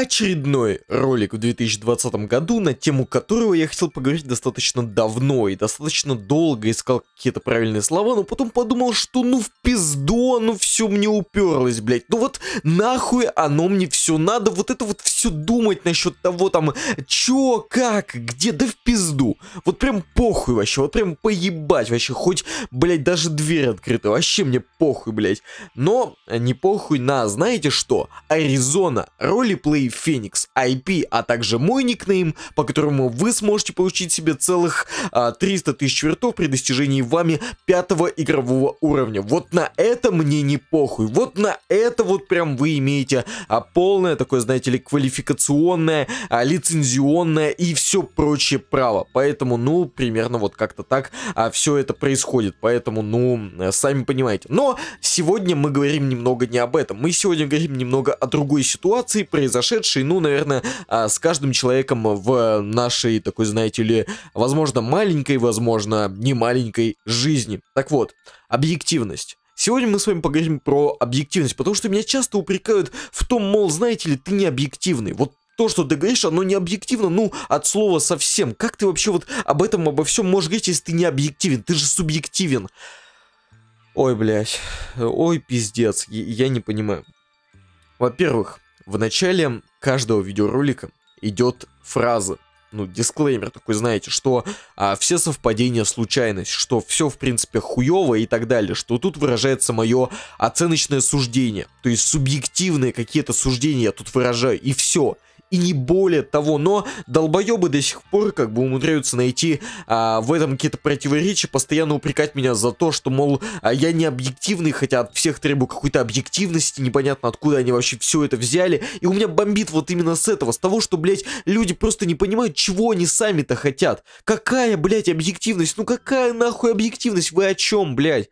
очередной ролик в 2020 году, на тему которого я хотел поговорить достаточно давно и достаточно долго искал какие-то правильные слова, но потом подумал, что ну в пизду оно все мне уперлось, блять. Ну вот нахуй оно мне все надо, вот это вот все думать насчет того там, чё, как, где, да в пизду. Вот прям похуй вообще, вот прям поебать вообще, хоть, блять, даже дверь открыта, вообще мне похуй, блять. Но не похуй на, знаете что, Аризона, ролиплей Феникс IP, а также мой никнейм, по которому вы сможете получить себе целых а, 300 тысяч вертов при достижении вами пятого игрового уровня. Вот на это мне не похуй, вот на это вот прям вы имеете а, полное такое, знаете ли, квалификационное, а, лицензионное и все прочее право. Поэтому, ну, примерно вот как-то так а, все это происходит. Поэтому, ну, э, сами понимаете. Но сегодня мы говорим немного не об этом. Мы сегодня говорим немного о другой ситуации, произошедшей произошедшей, ну, наверное, а, с каждым человеком в нашей такой, знаете ли, возможно, маленькой, возможно, не маленькой жизни. Так вот, объективность. Сегодня мы с вами поговорим про объективность, потому что меня часто упрекают в том, мол, знаете ли, ты не объективный. Вот то, что ты говоришь, оно не объективно, ну, от слова совсем. Как ты вообще вот об этом, обо всем можешь говорить, если ты не объективен? Ты же субъективен. Ой, блядь. Ой, пиздец. Я, я не понимаю. Во-первых, в начале каждого видеоролика идет фраза, ну, дисклеймер такой, знаете, что а, все совпадения случайность, что все, в принципе, хуево и так далее, что тут выражается мое оценочное суждение, то есть субъективные какие-то суждения я тут выражаю, и все и не более того. Но долбоебы до сих пор как бы умудряются найти а, в этом какие-то противоречия, постоянно упрекать меня за то, что, мол, а, я не объективный, хотя от всех требую какой-то объективности, непонятно откуда они вообще все это взяли. И у меня бомбит вот именно с этого, с того, что, блядь, люди просто не понимают, чего они сами-то хотят. Какая, блядь, объективность? Ну какая нахуй объективность? Вы о чем, блядь?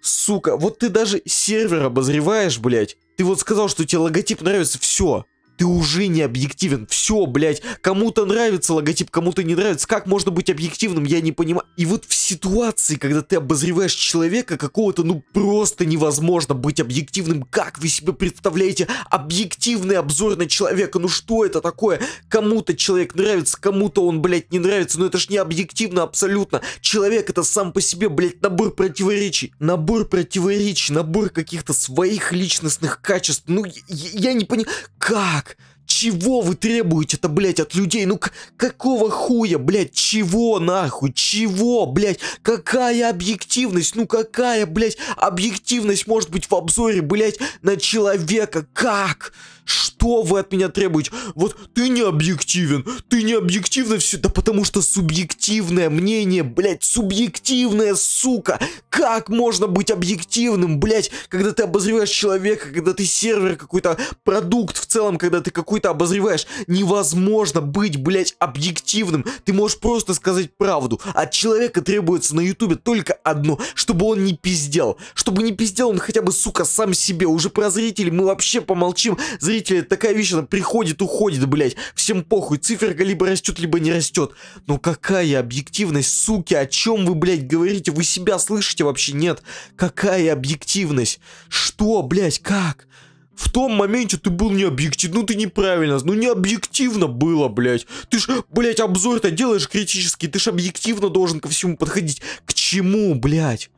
Сука, вот ты даже сервер обозреваешь, блядь. Ты вот сказал, что тебе логотип нравится, все ты уже не объективен. Все, блядь, кому-то нравится логотип, кому-то не нравится. Как можно быть объективным, я не понимаю. И вот в ситуации, когда ты обозреваешь человека какого-то, ну просто невозможно быть объективным. Как вы себе представляете объективный обзор на человека? Ну что это такое? Кому-то человек нравится, кому-то он, блядь, не нравится. Но ну это ж не объективно абсолютно. Человек это сам по себе, блядь, набор противоречий. Набор противоречий, набор каких-то своих личностных качеств. Ну, я, я не понимаю, как? Чего вы требуете-то, блядь, от людей? Ну, какого хуя, блядь, чего нахуй, чего, блядь? Какая объективность, ну какая, блядь, объективность может быть в обзоре, блядь, на человека? Как? Что вы от меня требуете? Вот ты не объективен, ты не объективно все. Да потому что субъективное мнение, блядь, субъективное, сука. Как можно быть объективным, блядь, когда ты обозреваешь человека, когда ты сервер какой-то, продукт в целом, когда ты какой-то обозреваешь. Невозможно быть, блядь, объективным. Ты можешь просто сказать правду. От человека требуется на ютубе только одно, чтобы он не пиздел. Чтобы не пиздел он хотя бы, сука, сам себе. Уже про зрителей мы вообще помолчим. Зрители зрителя такая вещь, она приходит, уходит, блядь. Всем похуй, циферка либо растет, либо не растет. Но какая объективность, суки, о чем вы, блядь, говорите? Вы себя слышите вообще? Нет. Какая объективность? Что, блядь, как? В том моменте ты был не объективен, ну ты неправильно, ну не объективно было, блядь. Ты ж, блядь, обзор-то делаешь критический, ты ж объективно должен ко всему подходить. К чему, блядь?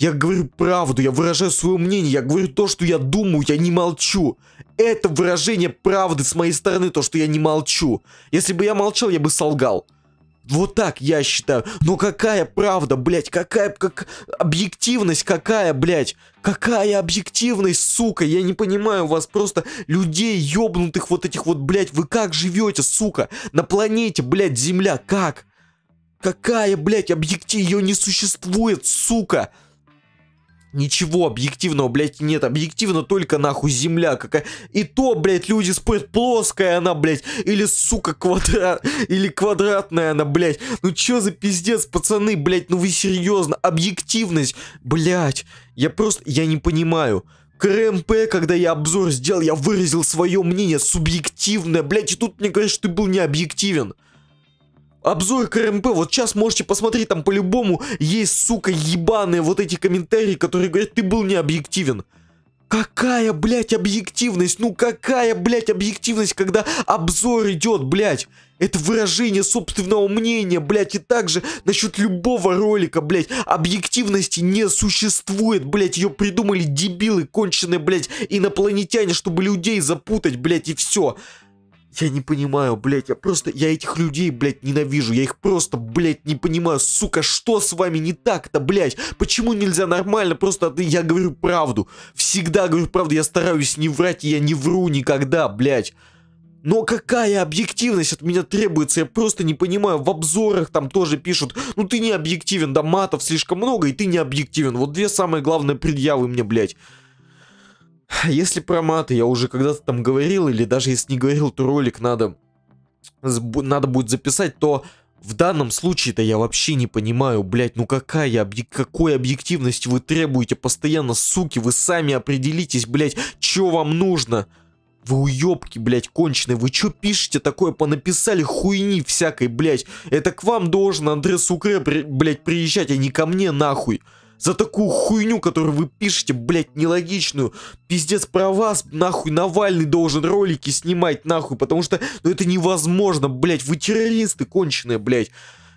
Я говорю правду, я выражаю свое мнение, я говорю то, что я думаю, я не молчу. Это выражение правды с моей стороны, то, что я не молчу. Если бы я молчал, я бы солгал. Вот так я считаю. Но какая правда, блядь, какая, как, объективность какая, блядь, какая объективность, сука, я не понимаю вас просто, людей ёбнутых вот этих вот, блядь, вы как живете, сука, на планете, блядь, Земля, как? Какая, блядь, объектив, ее не существует, сука. Ничего объективного, блядь, нет. Объективно только нахуй земля какая. И то, блядь, люди спорят, плоская она, блядь. Или, сука, квадрат. Или квадратная она, блядь. Ну чё за пиздец, пацаны, блядь, ну вы серьезно. Объективность, блядь. Я просто, я не понимаю. КРМП, когда я обзор сделал, я выразил свое мнение субъективное, блядь, и тут мне говорят, что ты был необъективен. объективен. Обзор КРМП, вот сейчас можете посмотреть, там по-любому есть, сука, ебаные вот эти комментарии, которые говорят, ты был не объективен. Какая, блядь, объективность? Ну какая, блядь, объективность, когда обзор идет, блядь? Это выражение собственного мнения, блядь, и также насчет любого ролика, блядь, объективности не существует, блядь, ее придумали дебилы, конченые, блядь, инопланетяне, чтобы людей запутать, блядь, и все. Я не понимаю, блядь, я просто, я этих людей, блядь, ненавижу, я их просто, блядь, не понимаю, сука, что с вами не так-то, блядь, почему нельзя нормально, просто я говорю правду, всегда говорю правду, я стараюсь не врать, я не вру никогда, блядь. Но какая объективность от меня требуется, я просто не понимаю, в обзорах там тоже пишут, ну ты не объективен, да матов слишком много, и ты не объективен, вот две самые главные предъявы мне, блядь. Если про маты я уже когда-то там говорил, или даже если не говорил, то ролик надо, надо будет записать, то в данном случае-то я вообще не понимаю, блядь, ну какая, объ... какой объективности вы требуете постоянно, суки, вы сами определитесь, блядь, что вам нужно? Вы уёбки, блядь, конченые, вы чё пишете такое, понаписали хуйни всякой, блядь, это к вам должен Андрес Укре, блядь, приезжать, а не ко мне, нахуй за такую хуйню, которую вы пишете, блядь, нелогичную. Пиздец про вас, нахуй, Навальный должен ролики снимать, нахуй, потому что, ну это невозможно, блядь, вы террористы конченые, блядь.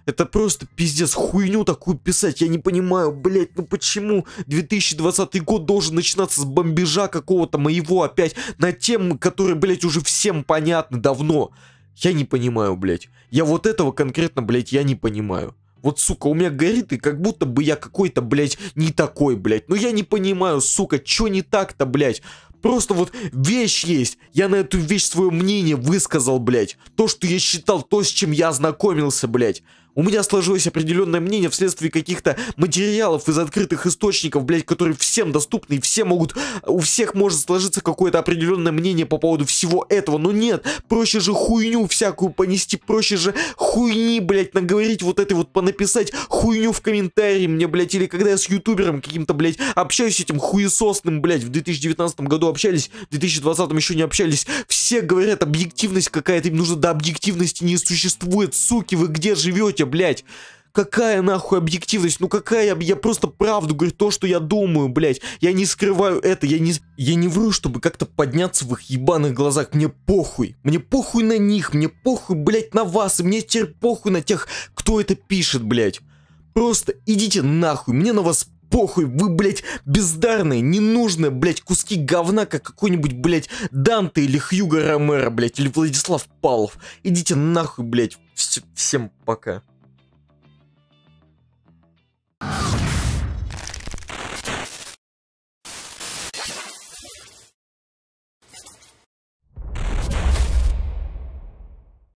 Это просто пиздец, хуйню такую писать, я не понимаю, блядь, ну почему 2020 год должен начинаться с бомбежа какого-то моего опять на тем, которые, блядь, уже всем понятны давно. Я не понимаю, блядь. Я вот этого конкретно, блядь, я не понимаю. Вот, сука, у меня горит, и как будто бы я какой-то, блядь, не такой, блядь. Ну я не понимаю, сука, что не так-то, блядь? Просто вот вещь есть. Я на эту вещь свое мнение высказал, блядь. То, что я считал, то, с чем я ознакомился, блядь. У меня сложилось определенное мнение вследствие каких-то материалов из открытых источников, блядь, которые всем доступны, и все могут, у всех может сложиться какое-то определенное мнение по поводу всего этого, но нет, проще же хуйню всякую понести, проще же хуйни, блядь, наговорить вот этой вот, понаписать хуйню в комментарии мне, блядь, или когда я с ютубером каким-то, блядь, общаюсь с этим хуесосным, блядь, в 2019 году общались, в 2020 еще не общались, все говорят, объективность какая-то, им нужно, да, объективности не существует, суки, вы где живете, блядь? Какая нахуй объективность? Ну какая? Я просто правду говорю, то, что я думаю, блядь. Я не скрываю это, я не... Я не вру, чтобы как-то подняться в их ебаных глазах. Мне похуй. Мне похуй на них, мне похуй, блядь, на вас. И мне теперь похуй на тех, кто это пишет, блядь. Просто идите нахуй, мне на вас похуй, вы, блядь, бездарные, ненужные, блядь, куски говна, как какой-нибудь, блядь, Данте или Хьюго Ромеро, блядь, или Владислав Павлов. Идите нахуй, блядь, Вс всем пока.